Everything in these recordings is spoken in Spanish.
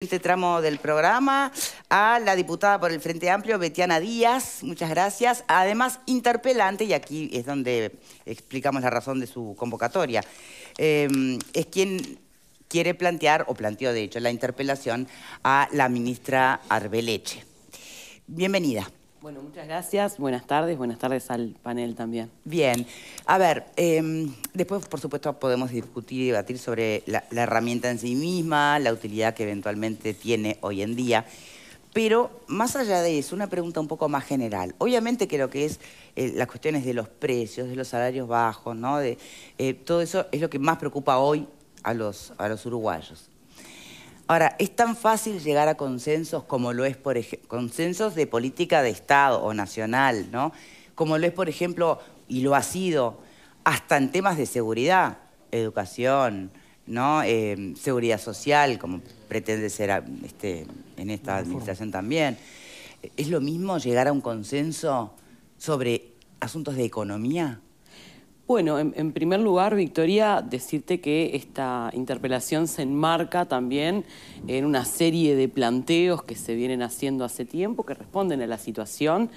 este tramo del programa, a la diputada por el Frente Amplio, Betiana Díaz, muchas gracias. Además, interpelante, y aquí es donde explicamos la razón de su convocatoria, em, es quien quiere plantear, o planteó de hecho, la interpelación a la ministra Arbeleche. Bienvenida. Bueno, muchas gracias. Buenas tardes. Buenas tardes al panel también. Bien. A ver, em, después, por supuesto, podemos discutir y debatir sobre la, herramienta en sí misma, la utilidad que eventualmente tiene hoy en día. Pero más allá de eso, una pregunta un poco más general. Obviamente que lo que es eh, las cuestiones de los precios, de los salarios bajos, ¿no? De, eh, todo eso es lo que más preocupa hoy a los, a los uruguayos. Ahora, ¿es tan fácil llegar a consensos como lo es, por ejemplo, consensos de política de Estado o nacional, ¿no? Como lo es, por ejemplo, y lo ha sido, hasta en temas de seguridad, educación, ¿no? Em, seguridad social, como pretende ser ah, este, en esta administración también. ¿Es lo mismo llegar a un consenso sobre asuntos de economía? Bueno, en, primer lugar, Victoria, decirte que esta interpelación se enmarca también en una serie de planteos que se vienen haciendo hace tiempo, que responden a la situación,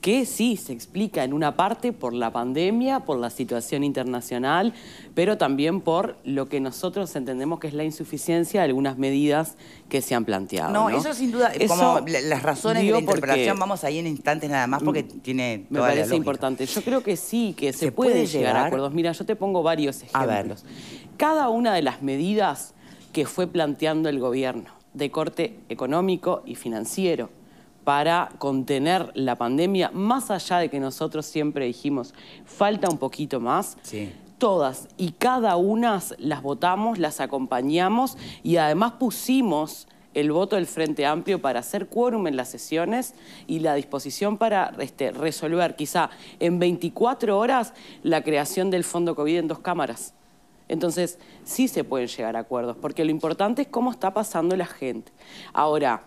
que sí se explica en una parte por la pandemia, por la situación internacional, pero también por lo que nosotros entendemos que es la insuficiencia de algunas medidas que se han planteado. No, eso sin duda, como las razones de la vamos ahí en instantes nada más porque mm, tiene Me parece importante. Yo creo que sí, que se, puede, llegar? a acuerdos. Mira, yo te pongo varios ejemplos. Cada una de las medidas que fue planteando el gobierno de corte económico y financiero para contener la pandemia, más allá de que nosotros siempre dijimos, falta un poquito más, sí todas y cada una las votamos, las acompañamos y además pusimos el voto del Frente Amplio para hacer quórum en las sesiones y la disposición para este, resolver quizá en 24 horas la creación del fondo COVID en dos cámaras. Entonces, sí se pueden llegar a acuerdos, porque lo importante es cómo está pasando la gente. Ahora,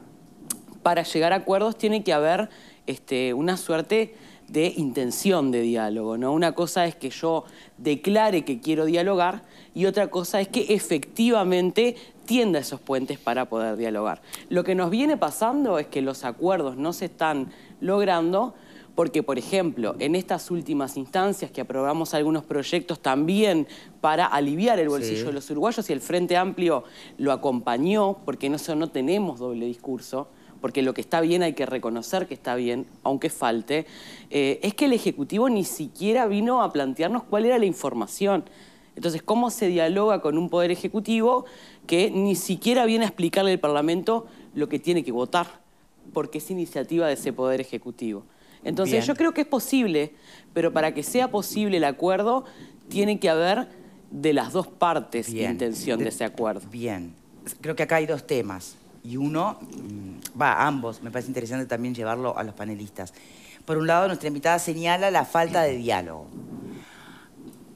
para llegar a acuerdos tiene que haber este, una suerte de intención de diálogo. ¿no? Una cosa es que yo declare que quiero dialogar y otra cosa es que efectivamente tienda esos puentes para poder dialogar. Lo que nos viene pasando es que los acuerdos no se están logrando porque, por ejemplo, en estas últimas instancias que aprobamos algunos proyectos también para aliviar el bolsillo de los uruguayos y el Frente Amplio lo acompañó, porque no tenemos doble discurso, porque lo que está bien hay que reconocer que está bien, aunque falte, eh, es que el Ejecutivo ni siquiera vino a plantearnos cuál era la información. Entonces, ¿cómo se dialoga con un Poder Ejecutivo que ni siquiera viene a explicarle al Parlamento lo que tiene que votar? Porque es iniciativa de ese Poder Ejecutivo. Entonces, yo creo que es posible, pero para que sea posible el acuerdo, tiene que haber de las dos partes la intención de ese acuerdo. Bien. Creo que acá hay dos temas y uno, mm, va, ambos, me parece interesante también llevarlo a los panelistas. Por un lado, nuestra invitada señala la falta de diálogo.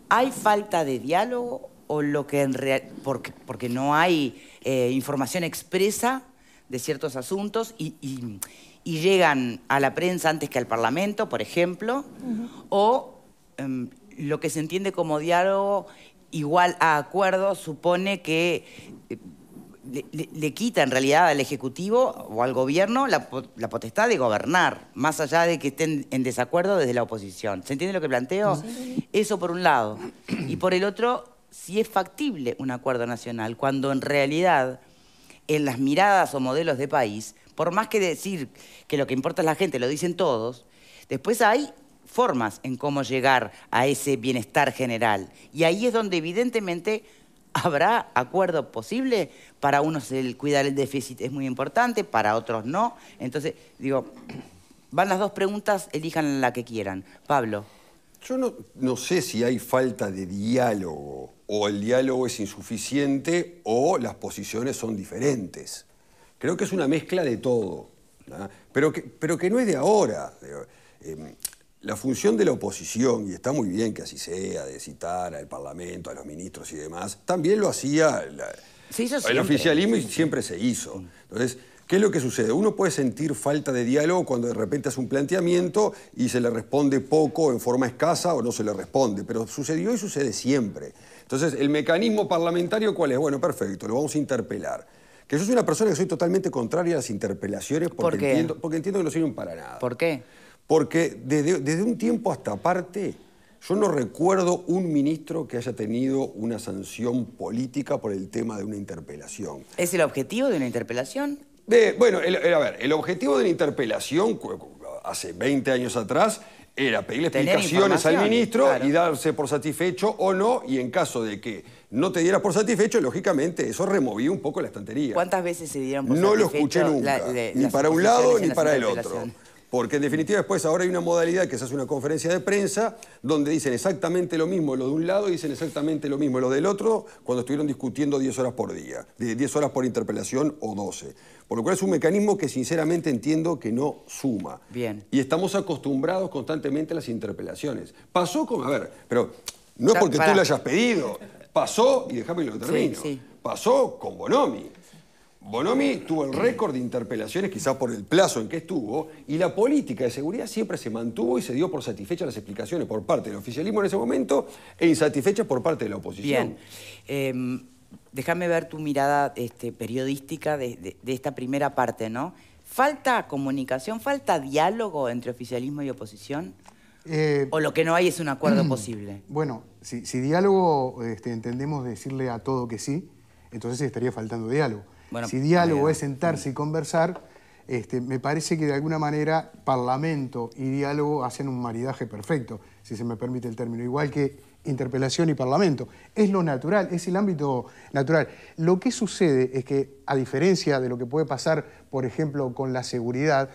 ¿Hay falta de diálogo o lo que en real... Porque, porque no hay eh, información expresa de ciertos asuntos y, llegan a la prensa antes que al Parlamento, por ejemplo, o em, lo que se entiende como diálogo igual a acuerdo supone que... Eh, le, quita en realidad al Ejecutivo o al Gobierno la, potestad de gobernar, más allá de que estén en desacuerdo desde la oposición. ¿Se entiende lo que planteo? Eso por un lado. Y por el otro, si es factible un acuerdo nacional, cuando en realidad en las miradas o modelos de país, por más que decir que lo que importa es la gente, lo dicen todos, después hay formas en cómo llegar a ese bienestar general. Y ahí es donde evidentemente ¿Habrá acuerdo posible? Para unos el cuidar el déficit es muy importante, para otros no. Entonces, digo, van las dos preguntas, elijan la que quieran. Pablo. Yo no, sé si hay falta de diálogo, o el diálogo es insuficiente, o las posiciones son diferentes. Creo que es una mezcla de todo, pero, que, pero que no es de ahora. Em, la función de la oposición, y está muy bien que así sea, de citar al Parlamento, a los ministros y demás, también lo hacía el oficialismo y siempre se hizo. Entonces, ¿qué es lo que sucede? Uno puede sentir falta de diálogo cuando de repente hace un planteamiento y se le responde poco, en forma escasa, o no se le responde, pero sucedió y sucede siempre. Entonces, ¿el mecanismo parlamentario cuál es? Bueno, perfecto, lo vamos a interpelar. Que yo soy una persona que soy totalmente contraria a las interpelaciones porque, entiendo, porque entiendo que no sirven para nada. ¿Por qué? Porque desde, un tiempo hasta aparte, yo no recuerdo un ministro que haya tenido una sanción política por el tema de una interpelación. ¿Es el objetivo de una interpelación? bueno, a ver, el objetivo de la interpelación hace 20 años atrás era pedirle explicaciones al ministro y darse por satisfecho o no, y en caso de que no te dieras por satisfecho, lógicamente eso removía un poco la estantería. ¿Cuántas veces se dieron por no satisfecho? No lo escuché nunca, ni para un lado ni para el otro. Porque en definitiva después ahora hay una modalidad que se hace una conferencia de prensa donde dicen exactamente lo mismo lo de un lado y dicen exactamente lo mismo lo del otro cuando estuvieron discutiendo 10 horas por día, de 10 horas por interpelación o 12. Por lo cual es un mecanismo que sinceramente entiendo que no suma. Bien. Y estamos acostumbrados constantemente a las interpelaciones. Pasó con, a ver, pero no es porque tú lo hayas pedido, pasó, y déjame que lo termino, pasó con Bonomi. Bonomi tuvo el récord de interpelaciones, quizás por el plazo en que estuvo, y la política de seguridad siempre se mantuvo y se dio por satisfecha las explicaciones por parte del oficialismo en ese momento e insatisfecha por parte de la oposición. Bien. Em, déjame ver tu mirada este, periodística de, esta primera parte, ¿no? ¿Falta comunicación, falta diálogo entre oficialismo y oposición? Eh, ¿O lo que no hay es un acuerdo posible? Bueno, si, diálogo este, entendemos decirle a todo que sí, entonces estaría faltando diálogo si diálogo es sentarse y conversar, este, me parece que de alguna manera Parlamento y diálogo hacen un maridaje perfecto, si se me permite el término, igual que interpelación y Parlamento. Es lo natural, es el ámbito natural. Lo que sucede es que, a diferencia de lo que puede pasar, por ejemplo, con la seguridad,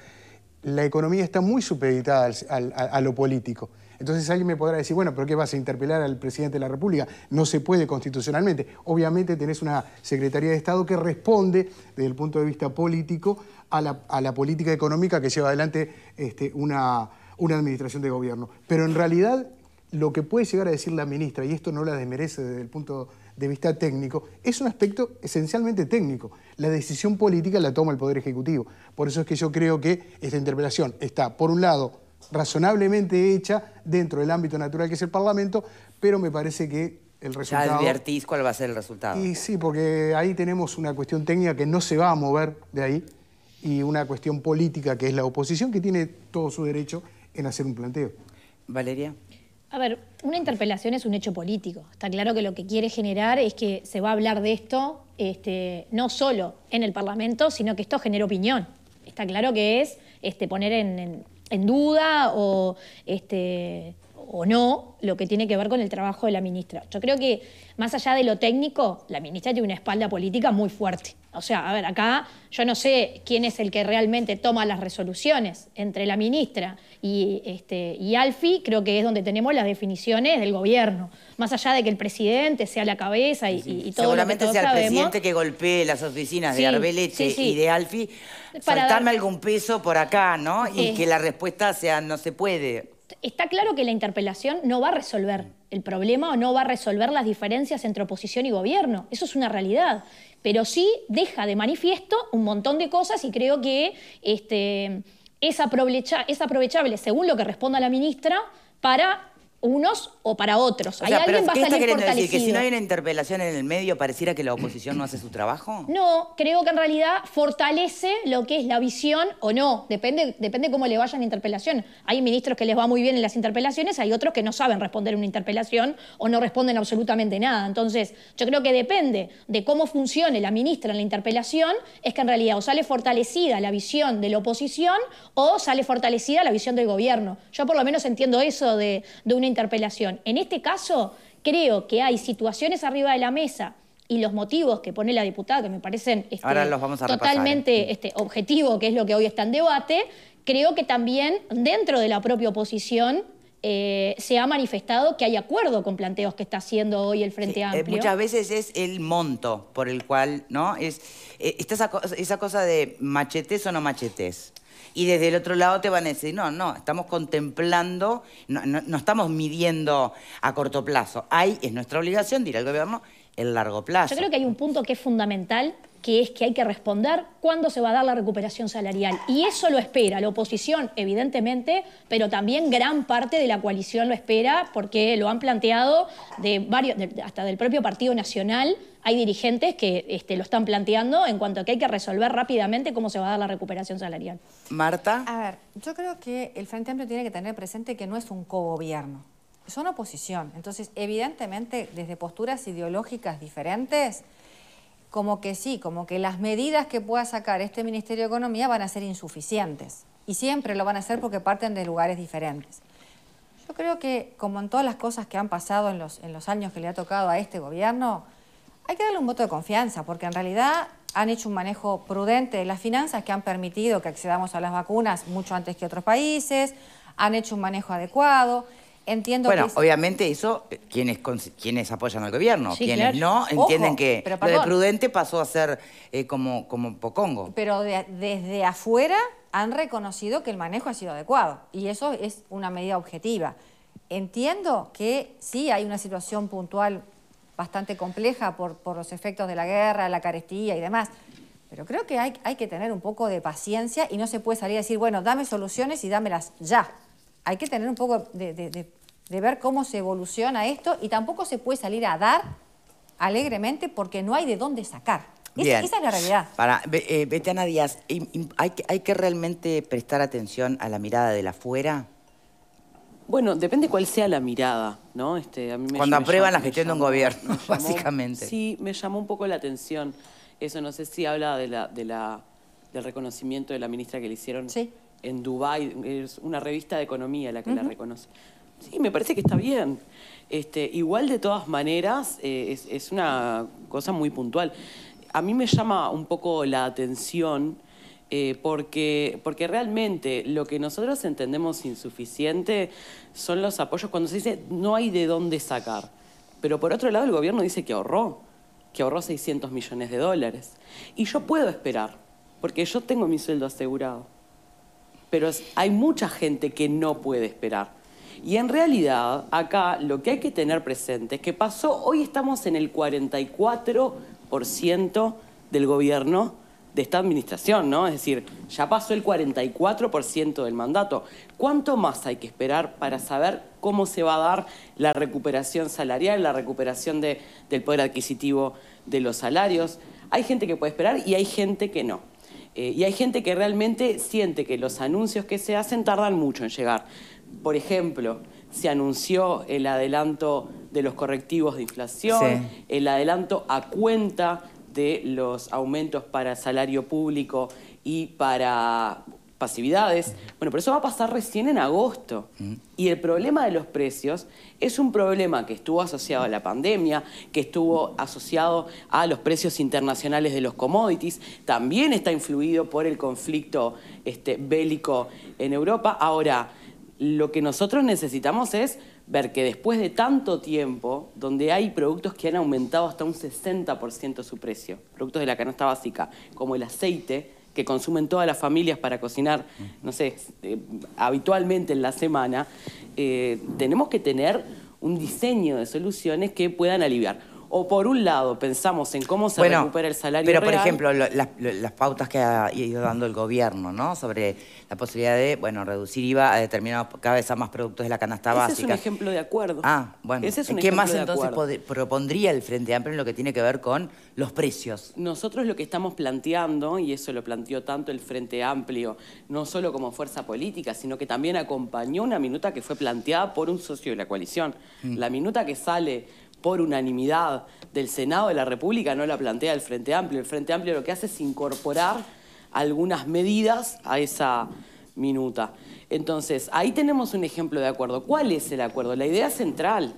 la economía está muy supeditada a lo político. Entonces alguien me podrá decir, bueno, pero ¿qué vas a interpelar al presidente de la República? No se puede constitucionalmente. Obviamente tenés una Secretaría de Estado que responde desde el punto de vista político a la, política económica que lleva adelante este, una administración de gobierno. Pero en realidad lo que puede llegar a decir la ministra, y esto no la desmerece desde el punto de vista técnico, es un aspecto esencialmente técnico. La decisión política la toma el Poder Ejecutivo. Por eso es que yo creo que esta interpelación está, por un lado, razonablemente hecha dentro del ámbito natural que es el Parlamento, pero me parece que el resultado... Ya advertís cuál va a ser el resultado. Y sí, porque ahí tenemos una cuestión técnica que no se va a mover de ahí y una cuestión política que es la oposición que tiene todo su derecho en hacer un planteo. Valeria. A ver, una interpelación es un hecho político. Está claro que lo que quiere generar es que se va a hablar de esto este, no solo en el Parlamento, sino que esto genera opinión. Está claro que es este, poner en en duda o este, o no lo que tiene que ver con el trabajo de la ministra. Yo creo que más allá de lo técnico, la ministra tiene una espalda política muy fuerte. O sea, a ver, acá yo no sé quién es el que realmente toma las resoluciones entre la ministra y, este, Alfi, creo que es donde tenemos las definiciones del gobierno. Más allá de que el presidente sea la cabeza y, todo Seguramente lo que sea el presidente que golpee las oficinas de Arbeleche y de Alfi, faltarme algún peso por acá, ¿no? Y que la respuesta sea no se puede está claro que la interpelación no va a resolver mm. el problema o no va a resolver las diferencias entre oposición y gobierno. Eso es una realidad. Pero sí deja de manifiesto un montón de cosas y creo que este, es aprovechable, según lo que responda la ministra, para unos o para otros. O sea, alguien va a salir fortalecido. Decir, ¿Que si no hay una interpelación en el medio pareciera que la oposición no hace su trabajo? No, creo que en realidad fortalece lo que es la visión o no. Depende, depende cómo le vayan la interpelación. Hay ministros que les va muy bien en las interpelaciones, hay otros que no saben responder una interpelación o no responden absolutamente nada. Entonces, yo creo que depende de cómo funcione la ministra en la interpelación, es que en realidad o sale fortalecida la visión de la oposición o sale fortalecida la visión del gobierno. Yo por lo menos entiendo eso de, de una interpelación. En este caso, creo que hay situaciones arriba de la mesa y los motivos que pone la diputada, que me parecen este, totalmente eh. este, objetivo, que es lo que hoy está en debate, creo que también dentro de la propia oposición eh, se ha manifestado que hay acuerdo con planteos que está haciendo hoy el Frente eh, Amplio. muchas veces es el monto por el cual, ¿no? Es esa, esa, cosa de machetes o no machetes y desde el otro lado te van a decir, no, no, estamos contemplando, no, estamos midiendo a corto plazo. Ahí es nuestra obligación, dirá el gobierno, el largo plazo. Yo creo que hay un punto que es fundamental que es que hay que responder cuándo se va a dar la recuperación salarial. Y eso lo espera la oposición, evidentemente, pero también gran parte de la coalición lo espera porque lo han planteado de varios, hasta del propio Partido Nacional. Hay dirigentes que este, lo están planteando en cuanto a que hay que resolver rápidamente cómo se va a dar la recuperación salarial. Marta. A ver, yo creo que el Frente Amplio tiene que tener presente que no es un cogobierno una oposición. Entonces, evidentemente, desde posturas ideológicas diferentes, como que sí, como que las medidas que pueda sacar este Ministerio de Economía van a ser insuficientes. Y siempre lo van a hacer porque parten de lugares diferentes. Yo creo que, como en todas las cosas que han pasado en los, en los años que le ha tocado a este gobierno, hay que darle un voto de confianza, porque en realidad han hecho un manejo prudente de las finanzas que han permitido que accedamos a las vacunas mucho antes que otros países, han hecho un manejo adecuado. Entiendo bueno, que Bueno, obviamente eso, eh, quienes, quienes apoyan al gobierno, quienes no, entienden que de prudente pasó a ser eh, como, como Pocongo. Pero desde afuera han reconocido que el manejo ha sido adecuado y eso es una medida objetiva. Entiendo que sí hay una situación puntual bastante compleja por, por los efectos de la guerra, la carestía y demás, pero creo que hay, hay que tener un poco de paciencia y no se puede salir a decir, bueno, dame soluciones y dámelas ya hay que tener un poco de, de, de, de ver cómo se evoluciona esto y tampoco se puede salir a dar alegremente porque no hay de dónde sacar. esa es la realidad. Para, eh, Betiana Díaz, ¿hay que, ¿hay que realmente prestar atención a la mirada de la fuera? Bueno, depende cuál sea la mirada, ¿no? Este, Cuando aprueban la gestión de un gobierno, básicamente. Sí, me llamó un poco la atención. Eso no sé si habla de la, de la, del reconocimiento de la ministra que le hicieron en Dubái. Es una revista de economía la que la reconoce. Sí, me parece que está bien. Este, igual de todas maneras, eh, es, una cosa muy puntual. A mí me llama un poco la atención eh, porque, porque realmente lo que nosotros entendemos insuficiente son los apoyos cuando se dice no hay de dónde sacar. Pero por otro lado el gobierno dice que ahorró, que ahorró 600 millones de dólares. Y yo puedo esperar, porque yo tengo mi sueldo asegurado. Pero hay mucha gente que no puede esperar. Y en realidad, acá lo que hay que tener presente es que pasó, hoy estamos en el 44% del gobierno de esta administración, ¿no? Es decir, ya pasó el 44% del mandato. ¿Cuánto más hay que esperar para saber cómo se va a dar la recuperación salarial, la recuperación del poder adquisitivo de los salarios? Hay gente que puede esperar y hay gente que no. Eh, y hay gente que realmente siente que los anuncios que se hacen tardan mucho en llegar por ejemplo, se anunció el adelanto de los correctivos de inflación, el adelanto a cuenta de los aumentos para salario público y para pasividades. Bueno, pero eso va a pasar recién en agosto. Mm. Y el problema de los precios es un problema que estuvo asociado a la pandemia, que estuvo asociado a los precios internacionales de los commodities, también está influido por el conflicto este, bélico en Europa. Ahora, lo que nosotros necesitamos es ver que después de tanto tiempo, donde hay productos que han aumentado hasta un 60% su precio, productos de la canasta básica, como el aceite, que consumen todas las familias para cocinar, no sé, eh, habitualmente en la semana, eh, tenemos que tener un diseño de soluciones que puedan aliviar o por un lado pensamos en cómo se recupera el salario pero por ejemplo las, pautas que ha ido dando el gobierno no sobre la posibilidad de bueno reducir IVA a determinados cada vez a más productos de la canasta básica Ese es un ejemplo de acuerdo ah bueno qué más entonces propondría el Frente Amplio en lo que tiene que ver con los precios nosotros lo que estamos planteando y eso lo planteó tanto el Frente Amplio no solo como fuerza política sino que también acompañó una minuta que fue planteada por un socio de la coalición mm. la minuta que sale por unanimidad del Senado de la República, no la plantea el Frente Amplio. El Frente Amplio lo que hace es incorporar algunas medidas a esa minuta. Entonces, ahí tenemos un ejemplo de acuerdo. ¿Cuál es el acuerdo? La idea central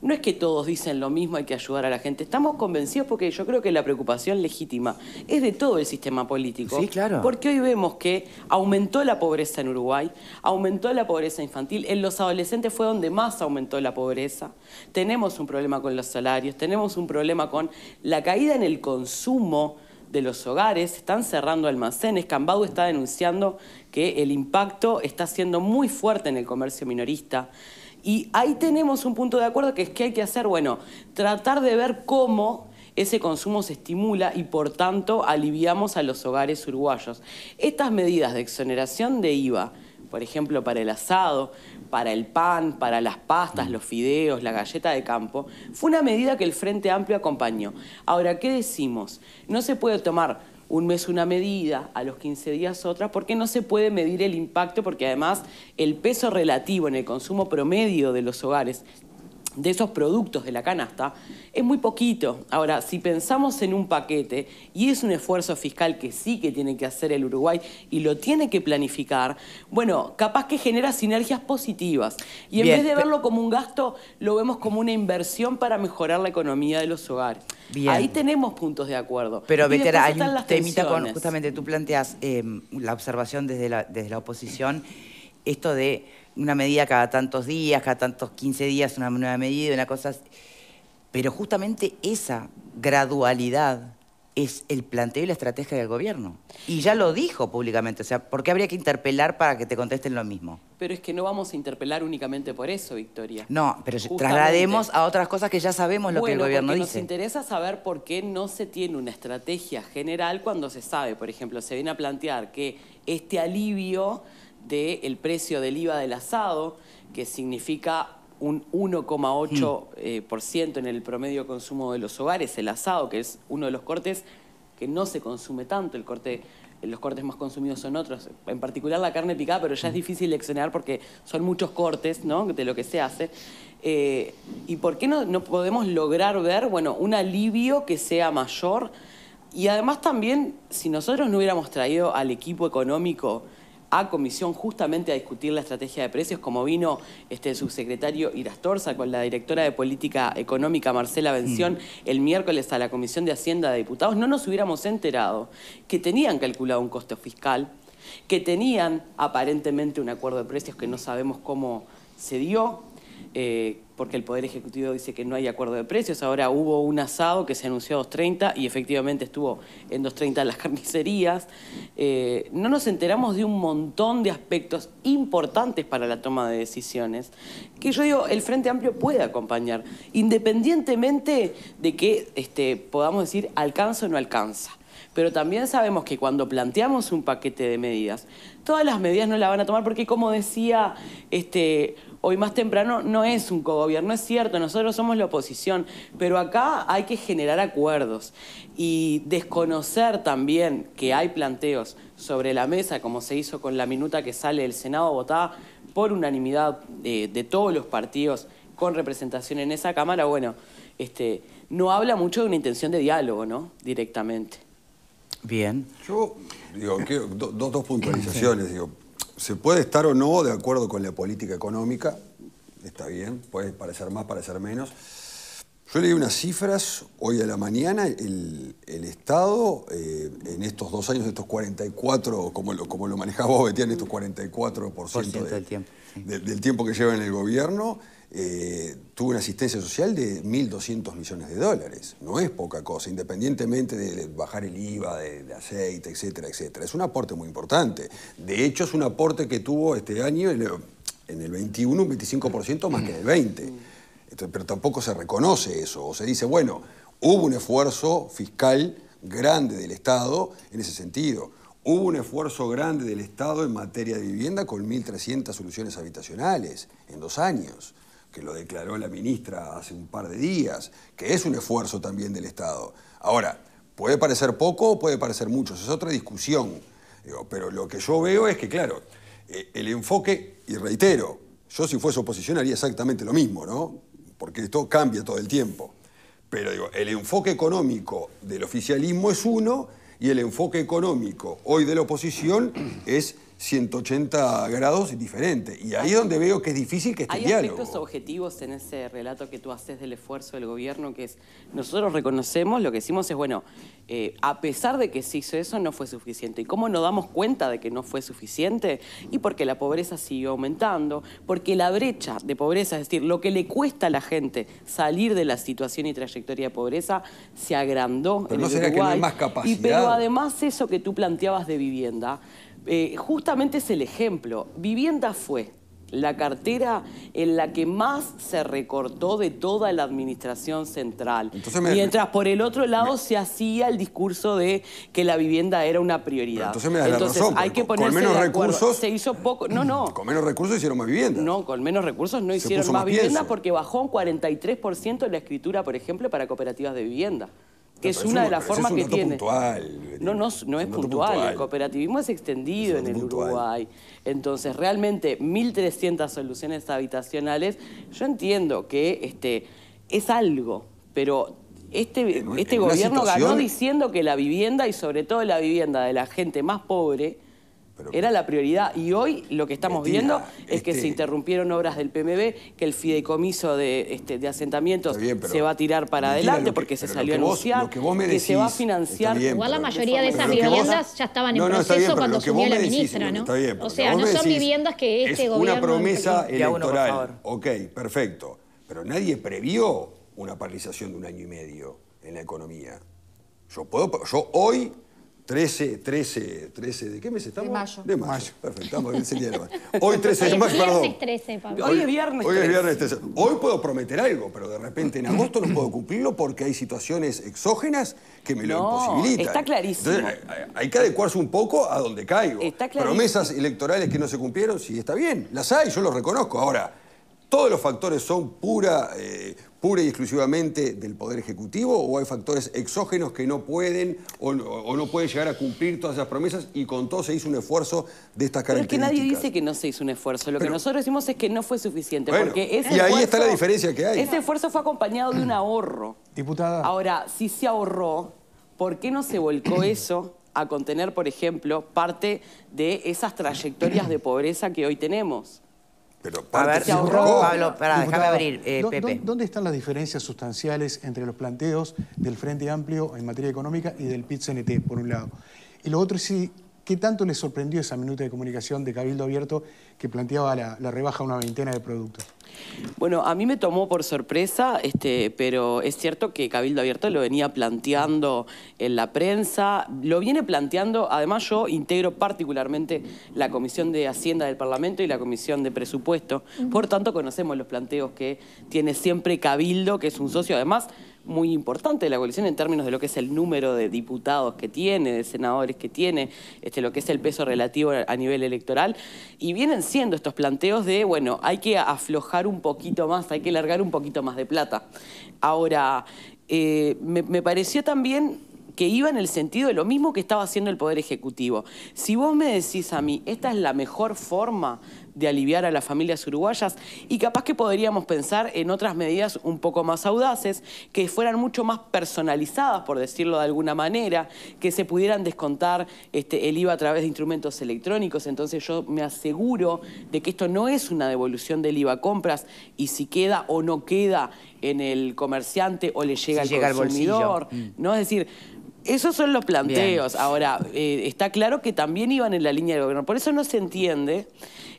no es que todos dicen lo mismo, hay que ayudar a la gente. Estamos convencidos porque yo creo que la preocupación legítima es de todo el sistema político. Sí, claro. Porque hoy vemos que aumentó la pobreza en Uruguay, aumentó la pobreza infantil, en los adolescentes fue donde más aumentó la pobreza. Tenemos un problema con los salarios, tenemos un problema con la caída en el consumo de los hogares, están cerrando almacenes. Cambado está denunciando que el impacto está siendo muy fuerte en el comercio minorista. Y ahí tenemos un punto de acuerdo que es que hay que hacer, bueno, tratar de ver cómo ese consumo se estimula y por tanto aliviamos a los hogares uruguayos. Estas medidas de exoneración de IVA, por ejemplo, para el asado, para el pan, para las pastas, mm. los fideos, la galleta de campo, fue una medida que el Frente Amplio acompañó. Ahora, ¿qué decimos? No se puede tomar un mes una medida, a los 15 días otra, porque no se puede medir el impacto, porque además el peso relativo en el consumo promedio de los hogares de esos productos de la canasta es muy poquito. Ahora, si pensamos en un paquete, y es un esfuerzo fiscal que sí que tiene que hacer el Uruguay y lo tiene que planificar, bueno, capaz que genera sinergias positivas. Y en vez de verlo como un gasto, lo vemos como una inversión para mejorar la economía de los hogares. Ahí tenemos puntos de acuerdo. Pero, veterano, con, justamente tú planteas em, la observación desde desde la oposición, esto de una medida cada tantos días, cada tantos 15 días una nueva medida, una cosa así. Pero justamente esa gradualidad es el planteo y la estrategia del gobierno. Y ya lo dijo públicamente, o sea, ¿por qué habría que interpelar para que te contesten lo mismo? Pero es que no vamos a interpelar únicamente por eso, Victoria. No, pero traslademos a otras cosas que ya sabemos lo que el gobierno dice. Nos interesa saber por qué no se tiene una estrategia general cuando se sabe, por ejemplo, se viene a plantear que este alivio del precio del IVA del asado, que significa un 1,8% hmm. eh, en el promedio de consumo de los hogares, el asado, que es uno de los cortes que no se consume tanto, el corte los cortes más consumidos son otros, en particular la carne picada, pero ya es hmm. difícil leccionar porque son muchos cortes ¿no? de lo que se hace. Eh, ¿Y por qué no, no, podemos lograr ver bueno, un alivio que sea mayor? Y además también, si nosotros no hubiéramos traído al equipo económico a comisión justamente a discutir la estrategia de precios, como vino este, el subsecretario Irastorza con la directora de Política Económica, Marcela Bención, mm. el miércoles a la Comisión de Hacienda de Diputados, no nos hubiéramos enterado que tenían calculado un costo fiscal, que tenían aparentemente un acuerdo de precios que no sabemos cómo se dio, eh, porque el Poder Ejecutivo dice que no hay acuerdo de precios. Ahora hubo un asado que se anunció a 2.30 y efectivamente estuvo en 2.30 las carnicerías. Eh, no nos enteramos de un montón de aspectos importantes para la toma de decisiones que yo digo, el Frente Amplio puede acompañar, independientemente de que este, podamos decir alcanza o no alcanza. Pero también sabemos que cuando planteamos un paquete de medidas, todas las medidas no la van a tomar porque, como decía este, hoy más temprano no es un cogobierno. Es cierto, nosotros somos la oposición, pero acá hay que generar acuerdos y desconocer también que hay planteos sobre la mesa, como se hizo con la minuta que sale del Senado votada por unanimidad eh, de, todos los partidos con representación en esa Cámara, bueno, este, no habla mucho de una intención de diálogo, ¿no? Directamente. Bien. Yo, digo, dos puntualizaciones, digo, se puede estar o no de acuerdo con la política económica, está bien, puede parecer más, parecer menos. Yo leí unas cifras hoy a la mañana, el, Estado eh, en estos dos años, estos 44, como lo, como lo manejaba vos, estos 44% por ciento del, tiempo, del tiempo que lleva en el gobierno, eh, tuvo una asistencia social de 1.200 millones de dólares. No es poca cosa, independientemente de bajar el IVA, de, aceite, etcétera, etcétera. Es un aporte muy importante. De hecho, es un aporte que tuvo este año en el 21 un 25% más que en el 20. Este, pero tampoco se reconoce eso, o se dice, bueno, hubo un esfuerzo fiscal grande del Estado en ese sentido. Hubo un esfuerzo grande del Estado en materia de vivienda con 1.300 soluciones habitacionales en dos años, que lo declaró la ministra hace un par de días, que es un esfuerzo también del Estado. Ahora, puede parecer poco o puede parecer mucho, es otra discusión, pero lo que yo veo es que, claro, eh, el enfoque, y reitero, yo si fuese oposición haría exactamente lo mismo, ¿no? porque esto cambia todo el tiempo. Pero digo, el enfoque económico del oficialismo es uno y el enfoque económico hoy de la oposición es 180 grados y diferente. Y ahí es donde veo que es difícil que esté Hay aspectos objetivos en ese relato que tú haces del esfuerzo del gobierno, que es, nosotros reconocemos, lo que decimos es, bueno, eh, a pesar de que se hizo eso, no fue suficiente. ¿Y cómo nos damos cuenta de que no fue suficiente? Y porque la pobreza siguió aumentando, porque la brecha de pobreza, es decir, lo que le cuesta a la gente salir de la situación y trayectoria de pobreza, se agrandó pero en no será Que hay más capacidad. Y, pero además eso que tú planteabas de vivienda, eh, justamente es el ejemplo. Vivienda fue la cartera en la que más se recortó de toda la administración central. Mientras por el otro lado se hacía el discurso de que la vivienda era una prioridad. Entonces, hay que ponerse con menos recursos se hizo poco, no, no. Con menos recursos hicieron más vivienda. No, con menos recursos no hicieron más, viviendas vivienda porque bajó un 43% la escritura, por ejemplo, para cooperativas de vivienda que es una de las formas que tiene. no, no, no es puntual. El cooperativismo es extendido en el Uruguay. Entonces, realmente, 1.300 soluciones habitacionales, yo entiendo que este, es algo, pero este, este gobierno ganó diciendo que la vivienda, y sobre todo la vivienda de la gente más pobre, era la prioridad. Y hoy lo que estamos viendo es que se interrumpieron obras del PMB, que el fideicomiso de, este, asentamientos se va a tirar para adelante porque se salió a anunciar, que, se va a financiar. Igual la mayoría de esas viviendas ya estaban en proceso cuando la ministra, ¿no? o sea, no son viviendas que este gobierno... una promesa electoral. Ok, perfecto. Pero nadie previó una paralización de un año y medio en la economía. Yo puedo, yo hoy 13, 13, 13, ¿de qué mes estamos? De mayo. De mayo, perfecto, estamos en el día de mayo. Hoy 13 de mayo, perdón. Hoy es viernes 13. Hoy es viernes 13. Hoy puedo prometer algo, pero de repente en agosto no puedo cumplirlo porque hay situaciones exógenas que me lo no, imposibilitan. está clarísimo. hay, que adecuarse un poco a donde caigo. Promesas electorales que no se cumplieron, sí, está bien, las hay, yo los reconozco. Ahora, ¿Todos los factores son pura, eh, pura y exclusivamente del Poder Ejecutivo o hay factores exógenos que no pueden o, no pueden llegar a cumplir todas esas promesas y con todo se hizo un esfuerzo de estas características? que nadie dice que no se hizo un esfuerzo. Lo que nosotros decimos es que no fue suficiente. porque ese y ahí está la diferencia que hay. Ese esfuerzo fue acompañado de un ahorro. Diputada. Ahora, si se ahorró, ¿por qué no se volcó eso a contener, por ejemplo, parte de esas trayectorias de pobreza que hoy tenemos? Pero Pablo, déjame abrir, eh, Pepe. ¿Dónde están las diferencias sustanciales entre los planteos del Frente Amplio en materia económica y del PIT-CNT, por un lado? Y lo otro es si, ¿qué tanto les sorprendió esa minuta de comunicación de Cabildo Abierto que planteaba la, la rebaja a una veintena de productos? Bueno, a mí me tomó por sorpresa, este, pero es cierto que Cabildo Abierto lo venía planteando en la prensa, lo viene planteando, además yo integro particularmente la Comisión de Hacienda del Parlamento y la Comisión de Presupuesto, por tanto conocemos los planteos que tiene siempre Cabildo, que es un socio además muy importante de la coalición en términos de lo que es el número de diputados que tiene, de senadores que tiene, este, lo que es el peso relativo a nivel electoral. Y vienen siendo estos planteos de, bueno, hay que aflojar un poquito más, hay que largar un poquito más de plata. Ahora, eh, me pareció también que iba en el sentido de lo mismo que estaba haciendo el Poder Ejecutivo. Si vos me decís a mí, esta es la mejor forma de aliviar a las familias uruguayas y capaz que podríamos pensar en otras medidas un poco más audaces, que fueran mucho más personalizadas, por decirlo de alguna manera, que se pudieran descontar este, el IVA a través de instrumentos electrónicos. Entonces yo me aseguro de que esto no es una devolución del IVA compras y si queda o no queda en el comerciante o le llega al consumidor. Mm. ¿no? Es decir, esos son los planteos. Ahora, eh, está claro que también iban en la línea del gobierno. Por eso no se entiende,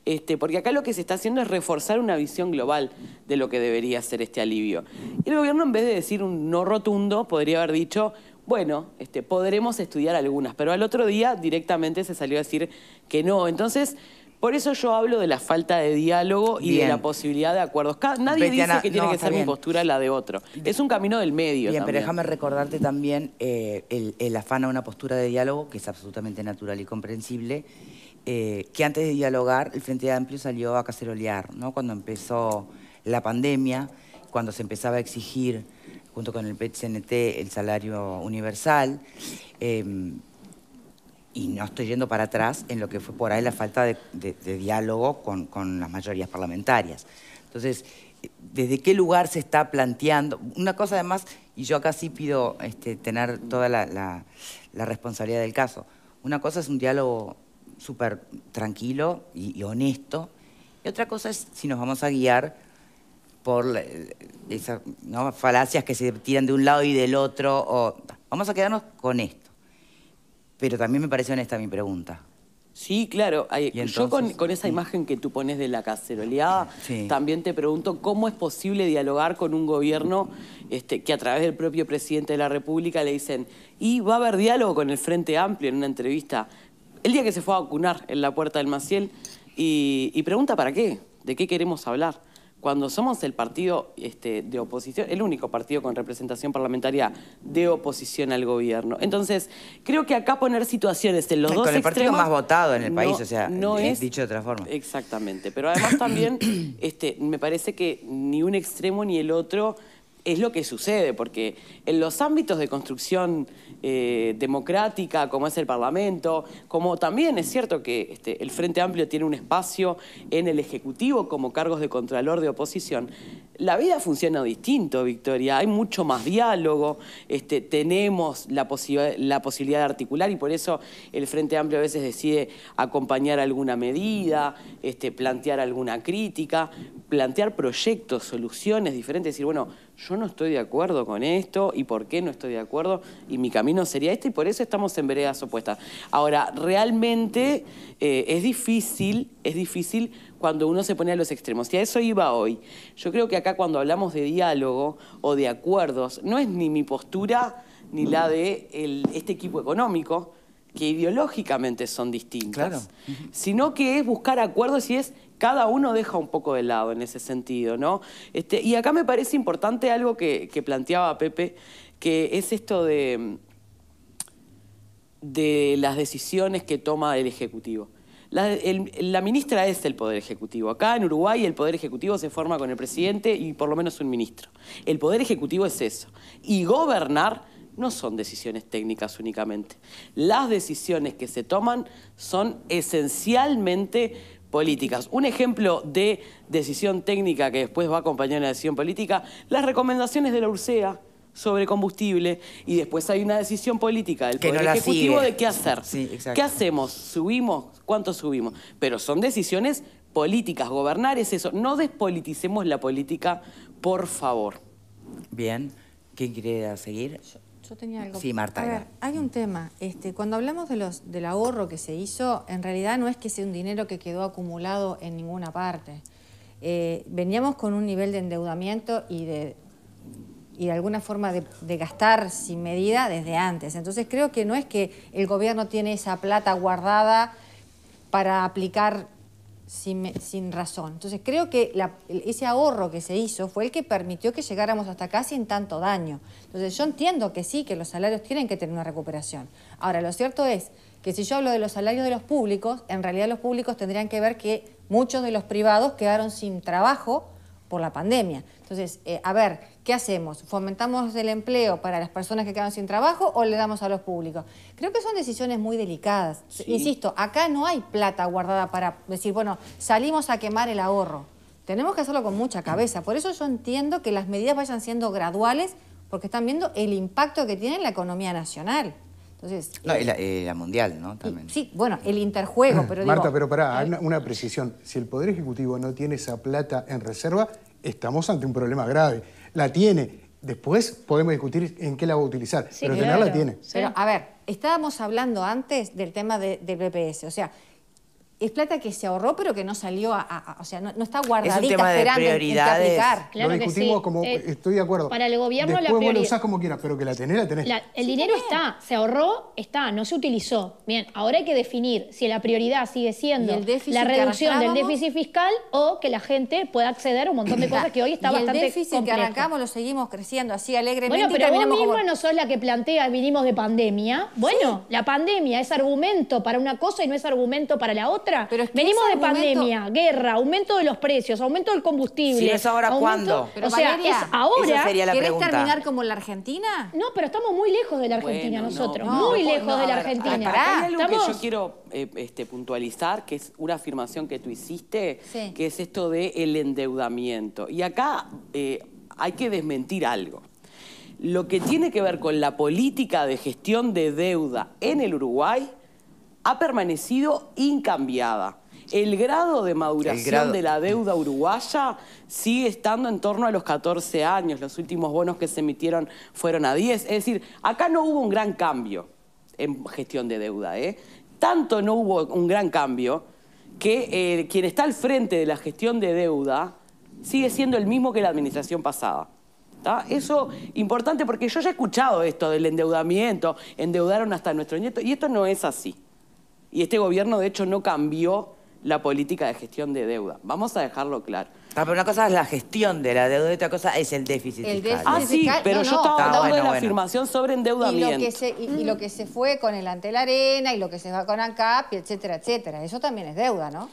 este, porque acá lo que se está haciendo es reforzar una visión global de lo que debería ser este alivio. Y el gobierno, en vez de decir un no rotundo, podría haber dicho, bueno, este, podremos estudiar algunas, pero al otro día directamente se salió a decir que no. Entonces, por eso yo hablo de la falta de diálogo y de la posibilidad de acuerdos. nadie dice que tiene que ser mi postura la de otro. Es un camino del medio. Bien, pero déjame recordarte también eh, el, afán a una postura de diálogo, que es absolutamente natural y comprensible, eh, que antes de dialogar el Frente Amplio salió a cacerolear, ¿no? Cuando empezó la pandemia, cuando se empezaba a exigir junto con el PCNT el salario universal. Eh, y no estoy yendo para atrás en lo que fue por ahí la falta de, diálogo con, las mayorías parlamentarias. Entonces, ¿desde qué lugar se está planteando? Una cosa además, y yo acá sí pido este, tener toda la, responsabilidad del caso, una cosa es un diálogo súper tranquilo y, honesto, y otra cosa es si nos vamos a guiar por esas falacias que se tiran de un lado y del otro, o vamos a quedarnos con esto. Pero también me parece honesta mi pregunta. Sí, claro. yo con, esa imagen que tú pones de la caceroleada, también te pregunto cómo es posible dialogar con un gobierno este, que a través del propio presidente de la República le dicen, y va a haber diálogo con el Frente Amplio en una entrevista. El día que se fue a vacunar en la puerta del Maciel y pregunta para qué, de qué queremos hablar cuando somos el partido este, de oposición, el único partido con representación parlamentaria de oposición al gobierno. Entonces, creo que acá poner situaciones en los dos extremos... Con el partido más votado en el país, o sea, no es, dicho de otra forma. Exactamente, pero además también este, me parece que ni un extremo ni el otro es lo que sucede, porque en los ámbitos de construcción eh, democrática como es el Parlamento, como también es cierto que este, el Frente Amplio tiene un espacio en el Ejecutivo como cargos de Contralor de oposición, la vida funciona distinto, Victoria. Hay mucho más diálogo, este, tenemos la, posibilidad de articular y por eso el Frente Amplio a veces decide acompañar alguna medida, este, plantear alguna crítica, plantear proyectos, soluciones diferentes, decir, bueno, yo no estoy de acuerdo con esto y por qué no estoy de acuerdo y mi camino sería este y por eso estamos en veredas opuestas. Ahora, realmente eh, es difícil, es difícil cuando uno se pone a los extremos. Y a eso iba hoy. Yo creo que acá cuando hablamos de diálogo o de acuerdos, no es ni mi postura ni la de este equipo económico, que ideológicamente son distintas, sino que es buscar acuerdos y es cada uno deja un poco de lado en ese sentido, ¿no? Este, y acá me parece importante algo que, planteaba Pepe, que es esto de, las decisiones que toma el Ejecutivo. La, la, ministra es el Poder Ejecutivo. Acá en Uruguay el Poder Ejecutivo se forma con el presidente y por lo menos un ministro. El Poder Ejecutivo es eso. Y gobernar no son decisiones técnicas únicamente. Las decisiones que se toman son esencialmente políticas. Un ejemplo de decisión técnica que después va a acompañar una decisión política, las recomendaciones de la URSEA sobre combustible y después hay una decisión política del Poder Ejecutivo de qué hacer. ¿Qué hacemos? ¿Subimos? ¿Cuánto subimos? Pero son decisiones políticas, gobernar es eso. No despoliticemos la política, por favor. Bien. ¿Quién quiere seguir? Yo tenía algo. Sí, Marta. hay un tema. Este, cuando hablamos de los, del ahorro que se hizo, en realidad no es que sea un dinero que quedó acumulado en ninguna parte. Eh, veníamos con un nivel de endeudamiento y de, y de alguna forma de, de, gastar sin medida desde antes. Entonces creo que no es que el gobierno tiene esa plata guardada para aplicar sin, razón. Entonces creo que ese ahorro que se hizo fue el que permitió que llegáramos hasta acá sin tanto daño. Entonces yo entiendo que sí, que los salarios tienen que tener una recuperación. Ahora, lo cierto es que si yo hablo de los salarios de los públicos, en realidad los públicos tendrían que ver que muchos de los privados quedaron sin trabajo por la pandemia. Entonces, eh, a ver, ¿qué hacemos? ¿Fomentamos el empleo para las personas que quedan sin trabajo o le damos a los públicos? Creo que son decisiones muy delicadas. Insisto, acá no hay plata guardada para decir, bueno, salimos a quemar el ahorro. Tenemos que hacerlo con mucha cabeza. Por eso yo entiendo que las medidas vayan siendo graduales porque están viendo el impacto que tiene en la economía nacional. Entonces, eh, eh, la, mundial, ¿no? También. sí, bueno, el interjuego, pero Marta, pero pará, eh, una, precisión. Si el Poder Ejecutivo no tiene esa plata en reserva, estamos ante un problema grave. La tiene, Después podemos discutir en qué la va a utilizar, pero tenerla tiene. Pero, a ver, estábamos hablando antes del tema del BPS. O sea, es plata que se ahorró, pero que no salió a, o sea, no, está guardadita es tema esperando de prioridades. lo discutimos como, eh, estoy de acuerdo. Para el gobierno la prioridad... vos lo usás como quieras, pero que la tenés, la tenés. el dinero está, se ahorró, está, no se utilizó. Bien, ahora hay que definir si la prioridad sigue siendo la reducción del déficit fiscal o que la gente pueda acceder a un montón de cosas que hoy está bastante el déficit que arrancamos lo seguimos creciendo así alegremente. Bueno, pero vos misma no sos la que plantea vinimos de pandemia. Bueno, la pandemia es argumento para una cosa y no es argumento para la otra pero Venimos de pandemia, guerra, aumento de los precios, aumento del combustible. Si es ahora, ¿cuándo? o sea, es ahora. ¿Querés terminar como la Argentina? No, pero estamos muy lejos de la Argentina nosotros. muy lejos de la Argentina. hay algo que yo quiero eh, este, puntualizar, que es una afirmación que tú hiciste, que es esto de el endeudamiento. Y acá eh, hay que desmentir algo lo que tiene que ver con la política de gestión de deuda en el Uruguay ha permanecido incambiada. El grado de maduración de la deuda uruguaya sigue estando en torno a los 14 años. Los últimos bonos que se emitieron fueron a 10. Es decir, acá no hubo un gran cambio en gestión de deuda. ¿eh? Tanto no hubo un gran cambio que eh, quien está al frente de la gestión de deuda sigue siendo el mismo que la administración pasada. Eso Eso importante porque yo ya he escuchado esto del endeudamiento, endeudaron hasta nuestro nieto y esto no es así. Y este gobierno, de hecho, no cambió la política de gestión de deuda. Vamos a dejarlo claro. Ah, pero una cosa es la gestión de la deuda y otra cosa es el déficit el Déficit ah, sí, pero yo estaba hablando la afirmación sobre endeudamiento. Y lo, que se, fue con el la Arena y lo que se va con ANCAP, etcétera, etcétera. Eso también es deuda, ¿no?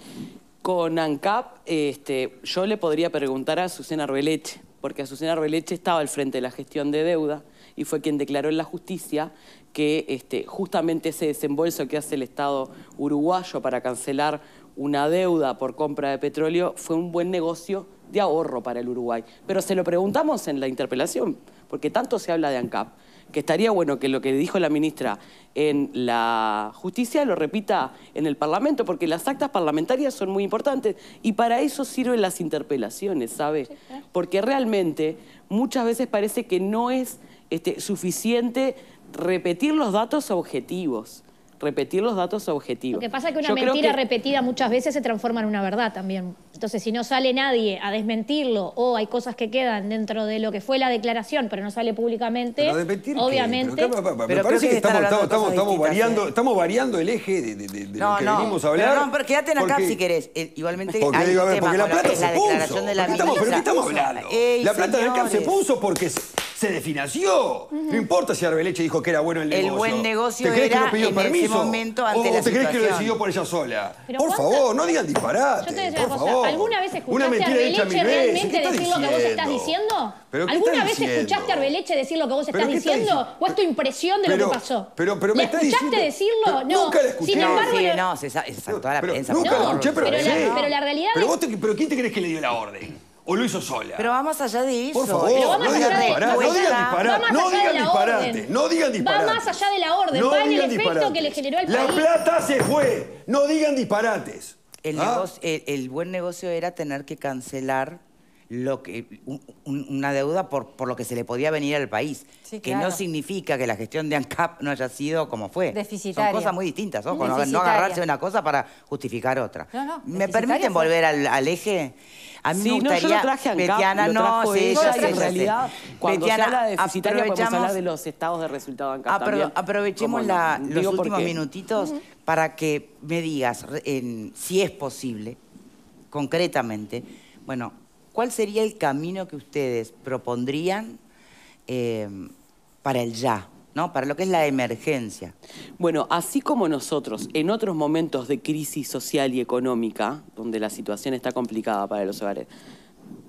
Con ANCAP, este, yo le podría preguntar a Susana Arbeleche, porque Susana Arbeleche estaba al frente de la gestión de deuda y fue quien declaró en la justicia que este, justamente ese desembolso que hace el Estado uruguayo para cancelar una deuda por compra de petróleo fue un buen negocio de ahorro para el Uruguay. Pero se lo preguntamos en la interpelación, porque tanto se habla de ANCAP, que estaría bueno que lo que dijo la ministra en la justicia lo repita en el Parlamento, porque las actas parlamentarias son muy importantes y para eso sirven las interpelaciones, sabes Porque realmente muchas veces parece que no es este, suficiente repetir los datos objetivos. Repetir los datos objetivos. Lo que pasa es que una mentira repetida muchas veces se transforma en una verdad también. Entonces, si no sale nadie a desmentirlo o hay cosas que quedan dentro de lo que fue la declaración, pero no sale públicamente, obviamente. Pero, me parece que, estamos, estamos, variando, eh. estamos variando el eje de, de, de, lo que venimos a hablar. No, no, pero quédate acá si querés. Eh, igualmente. Porque, hay a la plata se puso. la ¿Por estamos, ¿Pero estamos hablando? la plata del CAP se puso porque se desfinanció. No importa si Arbeleche dijo que era bueno el negocio. El buen negocio ¿Te crees era que no pidió en permiso? ese momento ante o, ¿te crees que lo decidió por ella sola? por favor, no digan disparate. Yo te por cosa, favor. ¿alguna vez escuchaste a Arbeleche realmente decir lo que vos estás diciendo? ¿Alguna vez escuchaste a Arbeleche decir lo que vos estás diciendo? Está es tu impresión de lo que pasó? Pero, escuchaste decirlo? No. Nunca la escuché. Sin embargo, no, se, toda la prensa. Nunca la escuché, pero Pero la realidad... ¿Pero quién te crees que le dio la orden? o lo hizo sola. Pero va más allá de eso. Por favor, no, digan disparates. disparate, no digan disparate. No digan disparates. No digan Va más allá de la orden. Va en el efecto que le generó el país. La plata se fue. No digan disparates. el ah. buen negocio era tener que cancelar lo que, una deuda por, por, lo que se le podía venir al país. que no significa que la gestión de ANCAP no haya sido como fue. Son cosas muy distintas, no, no, agarrarse una cosa para justificar otra. ¿Me permiten volver al, eje? A mí me gustaría... No, yo lo traje ANCAP, no, ella, en realidad, cuando Betiana, se de deficitaria de los estados de resultado ANCAP ah, Aprovechemos los últimos minutitos para que me digas si es posible, concretamente, bueno, ¿Cuál sería el camino que ustedes propondrían eh, para el ya, para lo que es la emergencia. Bueno, así como nosotros en otros momentos de crisis social y económica, donde la situación está complicada para los hogares,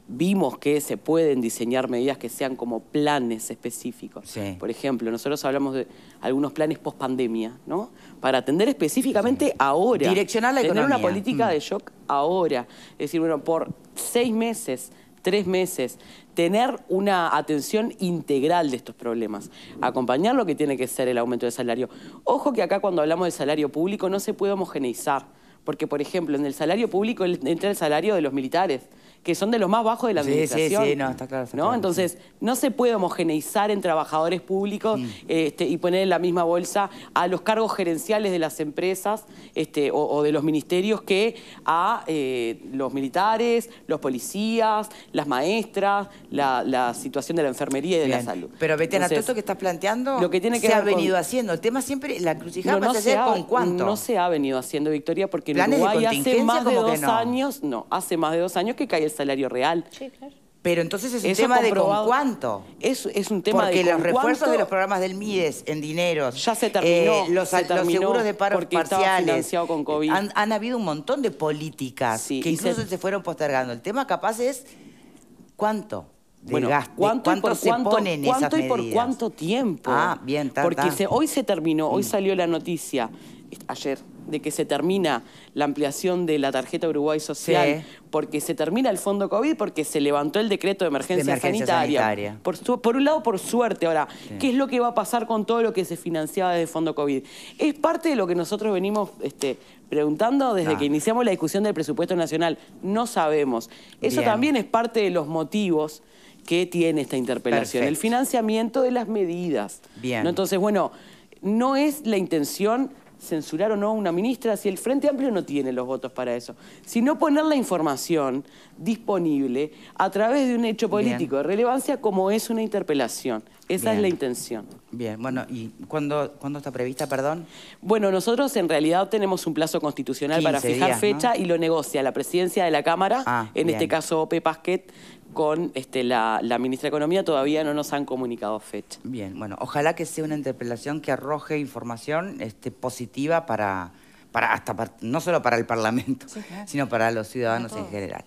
vimos que se pueden diseñar medidas que sean como planes específicos. Por ejemplo, nosotros hablamos de algunos planes post pandemia, ¿no? Para atender específicamente ahora. Direccionar la economía. Tener una política mm. de shock ahora. Es decir, bueno, por seis meses, tres meses, tener una atención integral de estos problemas, acompañar lo que tiene que ser el aumento de salario. Ojo que acá cuando hablamos de salario público no se puede homogeneizar, porque por ejemplo en el salario público entra el salario de los militares, que son de los más bajos de la administración. Sí, sí, no, está claro. Entonces, no se puede homogeneizar en trabajadores públicos mm. este, y poner en la misma bolsa a los cargos gerenciales de las empresas este, o, de los ministerios que a eh, los militares, los policías, las maestras, la, situación de la enfermería y de la salud. Pero Betena, todo esto que estás planteando lo que tiene que se ha venido haciendo. El tema siempre, la crucijada no, a se con cuánto. No se ha venido haciendo, Victoria, porque en Uruguay hace más de dos años, no, hace más de dos años que cae el salario real. Sí, claro. Pero entonces es un tema de con cuánto. Es, es un tema Porque los refuerzos de los programas del MIDES en dinero Ya se terminó, eh, los, seguros de paro parciales. Han, habido un montón de políticas que incluso se... fueron postergando. El tema capaz es cuánto. de Bueno, gasto, ¿cuánto, se cuánto, ponen esas cuánto y por cuánto tiempo? Ah, bien, Porque hoy se terminó, hoy mm. salió la noticia, ayer, de que se termina la ampliación de la tarjeta Uruguay Social, porque se termina el fondo COVID, porque se levantó el decreto de emergencia, sanitaria. Por, un lado, por suerte. Ahora, ¿qué es lo que va a pasar con todo lo que se financiaba desde el fondo COVID? Es parte de lo que nosotros venimos este, preguntando desde que iniciamos la discusión del presupuesto nacional. No sabemos. Eso también es parte de los motivos que tiene esta interpelación. El financiamiento de las medidas. Bien. Entonces, bueno, no es la intención censurar o no a una ministra si el Frente Amplio no tiene los votos para eso, sino poner la información disponible a través de un hecho político de relevancia como es una interpelación. Esa es la intención. Bien, bueno, ¿y cuándo, está prevista, perdón? Bueno, nosotros en realidad tenemos un plazo constitucional para fijar fecha y lo negocia la presidencia de la Cámara, ah, en este caso O.P. Pasquet, con este, la, ministra de Economía, todavía no nos han comunicado fecha. Bien, bueno, ojalá que sea una interpelación que arroje información este, positiva para, para hasta no solo para el Parlamento, sino para los ciudadanos en general.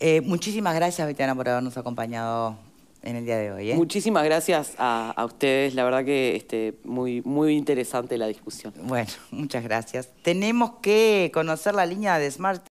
Eh, muchísimas gracias, Betiana, por habernos acompañado en el día de hoy. ¿eh? Muchísimas gracias a, ustedes, la verdad que este, muy, muy interesante la discusión. Bueno, muchas gracias. Tenemos que conocer la línea de Smart